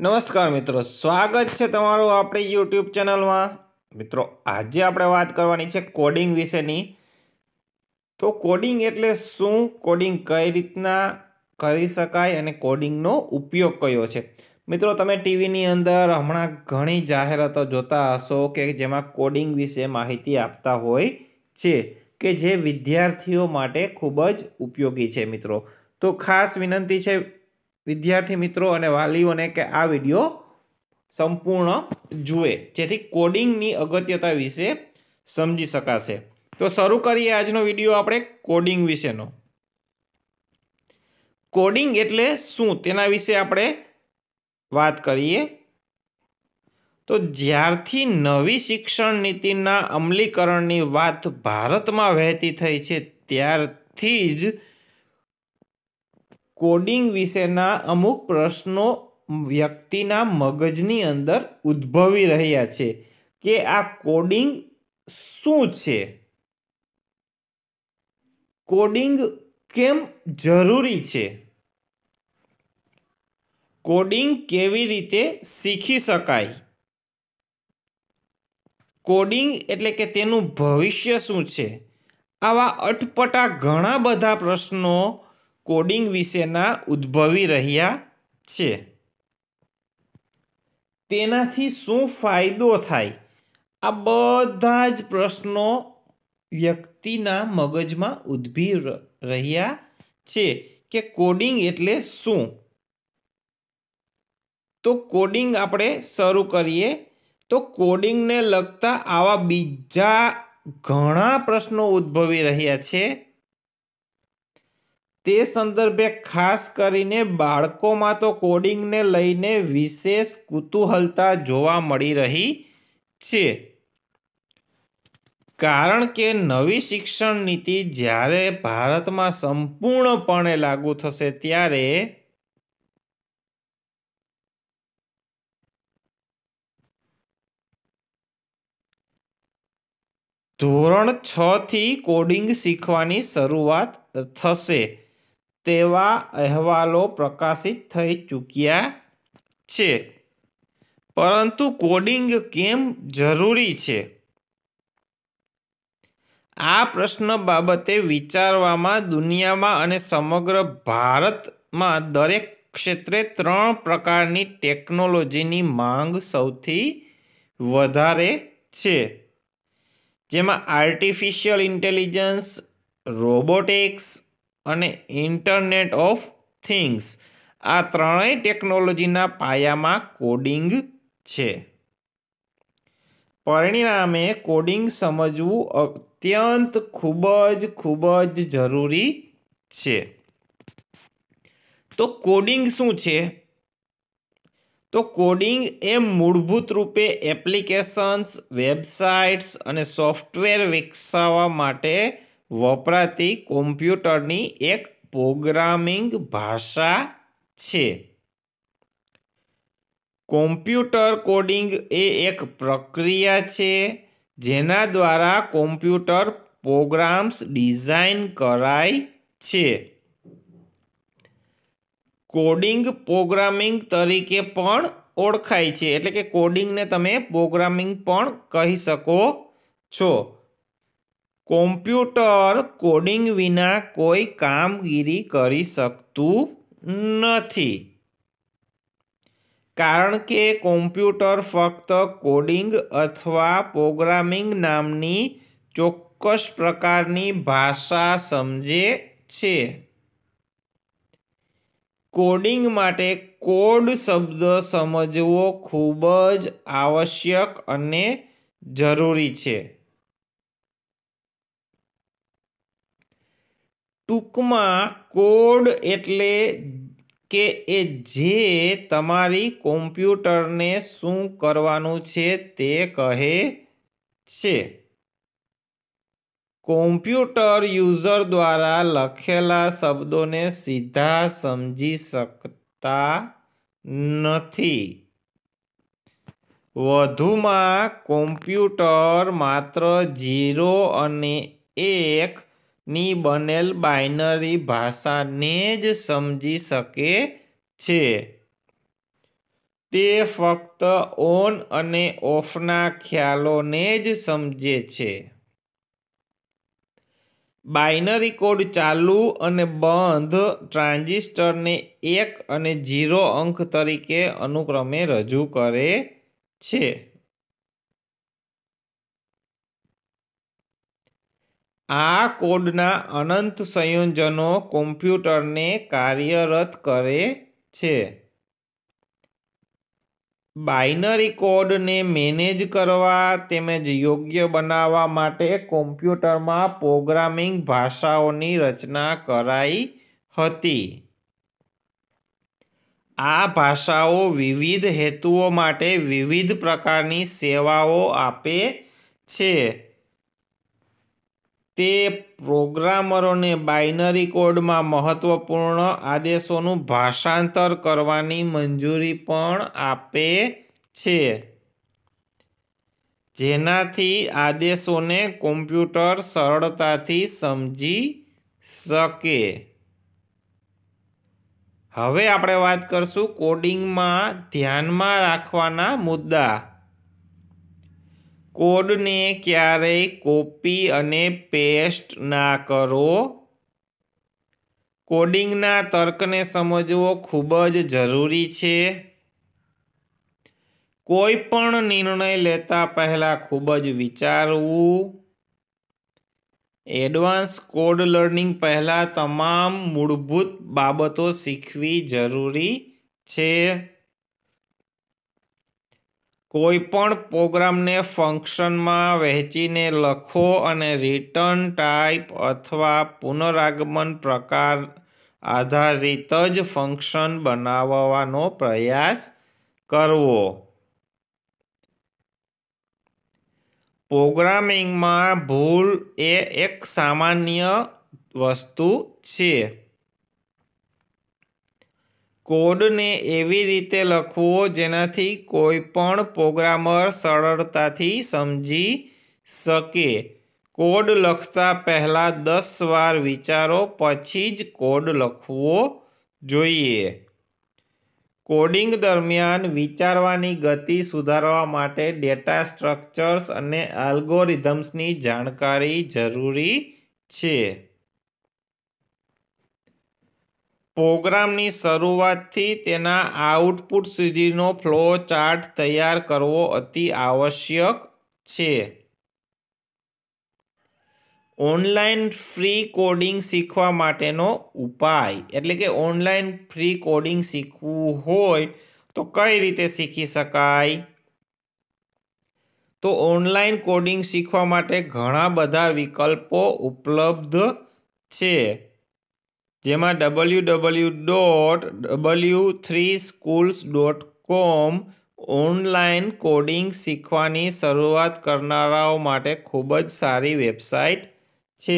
નમસ્કાર મિત્રો સ્વાગત છે તમારું આપણી યુટ્યુબ ચેનલમાં મિત્રો આજે આપણે વાત કરવાની છે કોડિંગ વિશેની તો કોડિંગ એટલે શું કોડિંગ કઈ રીતના કરી શકાય અને કોડિંગનો ઉપયોગ કયો છે મિત્રો તમે ટીવીની અંદર હમણાં ઘણી જાહેરાતો જોતા હશો કે જેમાં કોડિંગ વિશે માહિતી આપતા હોય છે કે જે વિદ્યાર્થીઓ માટે ખૂબ જ ઉપયોગી છે મિત્રો તો ખાસ વિનંતી છે વિદ્યાર્થી મિત્રો અને વાલીઓને કે આ વિડીયો સંપૂર્ણ જુએ જેથી કોડિંગની અગત્યતા વિશે સમજી શકાશે તો શરૂ કરીએ આજનો વિડીયો આપણે કોડિંગ વિશેનો કોડિંગ એટલે શું તેના વિશે આપણે વાત કરીએ તો જ્યારથી નવી શિક્ષણ નીતિના અમલીકરણની વાત ભારતમાં વહેતી થઈ છે ત્યારથી જ કોડિંગ વિશેના અમુક પ્રશ્નો વ્યક્તિના મગજની અંદર ઉદ્ભવી રહ્યા છે કે આ કોડિંગ શું છે કોડિંગ કેમ જરૂરી છે કોડિંગ કેવી રીતે શીખી શકાય કોડિંગ એટલે કે તેનું ભવિષ્ય શું છે આવા અટપટા ઘણા બધા પ્રશ્નો કોડિંગ વિશેના ઉદ્ભવી રહ્યા છે તેનાથી શું ફાયદો થાય આ બધા જ પ્રશ્નો વ્યક્તિના મગજમાં ઉદ્ભવી રહ્યા છે કે કોડિંગ એટલે શું તો કોડિંગ આપણે શરૂ કરીએ તો કોડિંગને લગતા આવા બીજા ઘણા પ્રશ્નો ઉદ્ભવી રહ્યા છે તે સંદર્ભે ખાસ કરીને બાળકોમાં તો કોડિંગને લઈને વિશેષ કુતૂહલતા જોવા મળી રહી છે કારણ કે નવી શિક્ષણ નીતિ જ્યારે ભારતમાં સંપૂર્ણપણે લાગુ થશે ત્યારે ધોરણ છ થી કોડિંગ શીખવાની શરૂઆત થશે તેવા અહેવાલો પ્રકાશિત થઈ ચૂક્યા છે પરંતુ કોડિંગ કેમ જરૂરી છે આ પ્રશ્ન બાબતે વિચારવામાં દુનિયામાં અને સમગ્ર ભારતમાં દરેક ક્ષેત્રે ત્રણ પ્રકારની ટેકનોલોજીની માંગ સૌથી વધારે છે જેમાં આર્ટિફિશિયલ ઇન્ટેલિજન્સ રોબોટિક્સ અને ઇન્ટરનેટ ઓફ થિંગ્સ આ ત્રણેય ટેકનોલોજીના પાયામાં કોડિંગ છે પરિણામે કોડિંગ સમજવું અત્યંત ખૂબ જ ખૂબ જ જરૂરી છે તો કોડિંગ શું છે તો કોડિંગ એ મૂળભૂત રૂપે એપ્લિકેશન્સ વેબસાઇટ્સ અને સોફ્ટવેર વિકસાવવા માટે વપરાતી કોમ્પ્યુટરની એક પ્રોગ્રામિંગ ભાષા છે કોમ્પ્યુટર કોડિંગ એ એક પ્રક્રિયા છે જેના દ્વારા કોમ્પ્યુટર પ્રોગ્રામ્સ ડિઝાઇન કરાય છે કોડિંગ પ્રોગ્રામિંગ તરીકે પણ ઓળખાય છે એટલે કે કોડિંગને તમે પ્રોગ્રામિંગ પણ કહી શકો છો કોમ્પ્યુટર કોડિંગ વિના કોઈ કામગીરી કરી શકતું નથી કારણ કે કોમ્પ્યુટર ફક્ત કોડિંગ અથવા પ્રોગ્રામિંગ નામની ચોક્કસ પ્રકારની ભાષા સમજે છે કોડિંગ માટે કોડ શબ્દ સમજવો ખૂબ જ આવશ્યક અને જરૂરી છે ટૂંકમાં કોડ એટલે કે એ જે તમારી કોમ્પ્યુટરને શું કરવાનું છે તે કહે છે કોમ્પ્યુટર યુઝર દ્વારા લખેલા શબ્દોને સીધા સમજી શકતા નથી વધુમાં કોમ્પ્યુટર માત્ર ઝીરો અને એક ની બનેલ બાઇનરી ભાષાને જ સમજી શકે છે તે ફક્ત ઓન અને ઓફના ખ્યાલોને જ સમજે છે બાઇનરી કોડ ચાલુ અને બંધ ટ્રાન્ઝિસ્ટરને એક અને ઝીરો અંક તરીકે અનુક્રમે રજૂ કરે છે આ કોડના અનંત સંયોજનો કોમ્પ્યુટરને કાર્યરત કરે છે બાઇનરી કોડને મેનેજ કરવા તેમજ યોગ્ય બનાવવા માટે કોમ્પ્યુટરમાં પ્રોગ્રામિંગ ભાષાઓની રચના કરાઈ હતી આ ભાષાઓ વિવિધ હેતુઓ માટે વિવિધ પ્રકારની સેવાઓ આપે છે તે પ્રોગ્રામરોને બાઇનરી કોડમાં મહત્ત્વપૂર્ણ આદેશોનું ભાષાંતર કરવાની મંજૂરી પણ આપે છે જેનાથી આદેશોને કોમ્પ્યુટર સરળતાથી સમજી શકે હવે આપણે વાત કરશું કોડિંગમાં ધ્યાનમાં રાખવાના મુદ્દા કોડને ક્યારેય કોપી અને પેસ્ટ ના કરો કોડિંગના તર્કને સમજવો ખૂબ જ જરૂરી છે કોઈ પણ નિર્ણય લેતા પહેલાં ખૂબ જ વિચારવું એડવાન્સ કોડ લર્નિંગ પહેલાં તમામ મૂળભૂત બાબતો શીખવી જરૂરી છે કોઈપણ પ્રોગ્રામને ફંક્શનમાં વહેંચીને લખો અને રિટર્ન ટાઈપ અથવા પુનરાગમન પ્રકાર આધારિત જ ફંક્શન બનાવવાનો પ્રયાસ કરવો પ્રોગ્રામિંગમાં ભૂલ એ એક સામાન્ય વસ્તુ છે કોડને એવી રીતે લખવો જેનાથી કોઈ પણ પ્રોગ્રામર સરળતાથી સમજી શકે કોડ લખતા પહેલાં દસ વાર વિચારો પછી જ કોડ લખવો જોઈએ કોડિંગ દરમિયાન વિચારવાની ગતિ સુધારવા માટે ડેટા સ્ટ્રક્ચર્સ અને એલ્ગોરિધમ્સની જાણકારી જરૂરી છે પ્રોગ્રામની શરૂઆતથી તેના આઉટપુટ સુધીનો ફ્લો ચાર્ટ તૈયાર કરવો અતિ આવશ્યક છે ઓનલાઈન ફ્રી કોડિંગ શીખવા માટેનો ઉપાય એટલે કે ઓનલાઈન ફ્રી કોડિંગ શીખવું હોય તો કઈ રીતે શીખી શકાય તો ઓનલાઈન કોડિંગ શીખવા માટે ઘણા બધા વિકલ્પો ઉપલબ્ધ છે જેમાં W W dot W three schools dot com online coding શીખવાની શરૂઆત કરનારાઓ માટે ખૂબ જ સારી વેબસાઇટ છે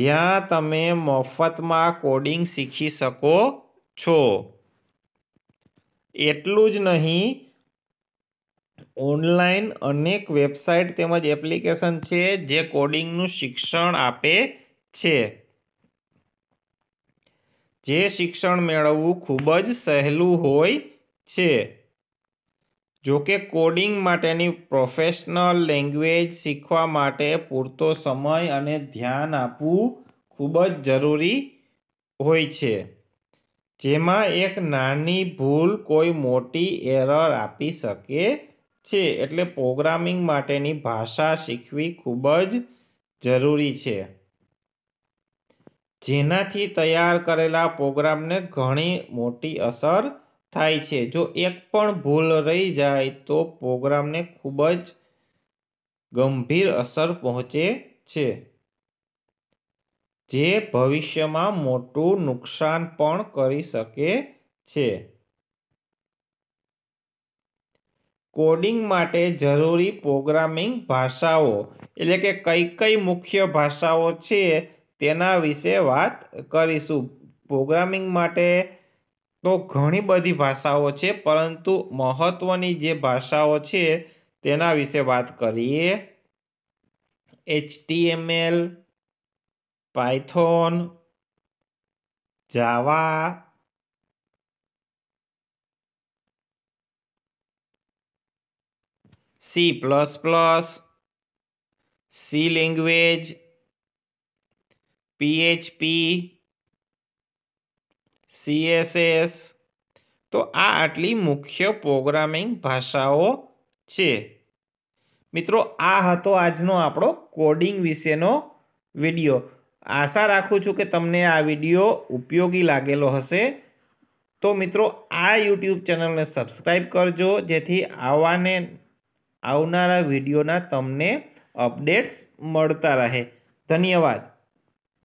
જ્યાં તમે મફતમાં કોડિંગ શીખી શકો છો એટલું જ નહીં ઓનલાઈન અનેક વેબસાઇટ તેમજ એપ્લિકેશન છે જે કોડિંગનું શિક્ષણ આપે છે જે શિક્ષણ મેળવવું ખૂબ જ સહેલું હોય છે જોકે કોડિંગ માટેની પ્રોફેશનલ લેંગ્વેજ શીખવા માટે પૂરતો સમય અને ધ્યાન આપવું ખૂબ જ જરૂરી હોય છે જેમાં એક નાની ભૂલ કોઈ મોટી એરર આપી શકે છે એટલે પ્રોગ્રામિંગ માટેની ભાષા શીખવી ખૂબ જ જરૂરી છે જેનાથી તૈયાર કરેલા પ્રોગ્રામને ઘણી મોટી અસર થાય છે જો એક પણ ભૂલ રહી જાય તો પ્રોગ્રામને ખૂબ જ ગંભીર અસર પહોંચે છે જે ભવિષ્યમાં મોટું નુકસાન પણ કરી શકે છે કોડિંગ માટે જરૂરી પ્રોગ્રામિંગ ભાષાઓ એટલે કે કઈ કઈ મુખ્ય ભાષાઓ છે તેના વિશે વાત કરીશું પ્રોગ્રામિંગ માટે તો ઘણી બધી ભાષાઓ છે પરંતુ મહત્ત્વની જે ભાષાઓ છે તેના વિશે વાત કરીએ HTML Python Java C plus plus C language PHP CSS તો આ આટલી મુખ્ય પ્રોગ્રામિંગ ભાષાઓ છે મિત્રો આ હતો આજનો આપણો કોડિંગ વિશેનો વિડીયો આશા રાખું છું કે તમને આ વિડીયો ઉપયોગી લાગેલો હશે તો મિત્રો આ યુટ્યુબ ચેનલને સબસ્ક્રાઈબ કરજો જેથી આવાને આવનારા વિડીયોના તમને અપડેટ્સ મળતા રહે ધન્યવાદ